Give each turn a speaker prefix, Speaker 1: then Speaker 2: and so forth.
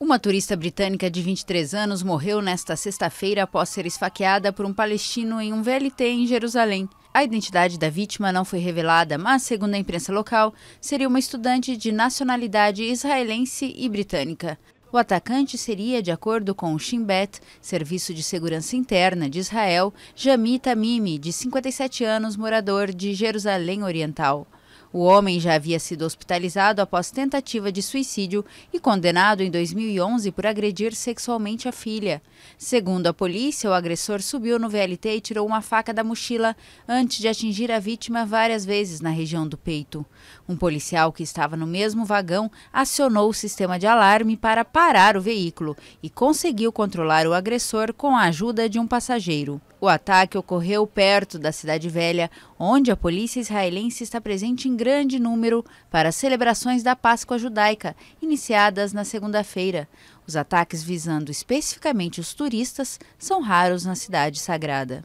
Speaker 1: Uma turista britânica de 23 anos morreu nesta sexta-feira após ser esfaqueada por um palestino em um VLT em Jerusalém. A identidade da vítima não foi revelada, mas, segundo a imprensa local, seria uma estudante de nacionalidade israelense e britânica. O atacante seria, de acordo com o Shin Bet, Serviço de Segurança Interna de Israel, Jamita Mimi, de 57 anos, morador de Jerusalém Oriental. O homem já havia sido hospitalizado após tentativa de suicídio e condenado em 2011 por agredir sexualmente a filha. Segundo a polícia, o agressor subiu no VLT e tirou uma faca da mochila antes de atingir a vítima várias vezes na região do peito. Um policial que estava no mesmo vagão acionou o sistema de alarme para parar o veículo e conseguiu controlar o agressor com a ajuda de um passageiro. O ataque ocorreu perto da Cidade Velha, onde a polícia israelense está presente em grande número para celebrações da Páscoa judaica, iniciadas na segunda-feira. Os ataques visando especificamente os turistas são raros na cidade sagrada.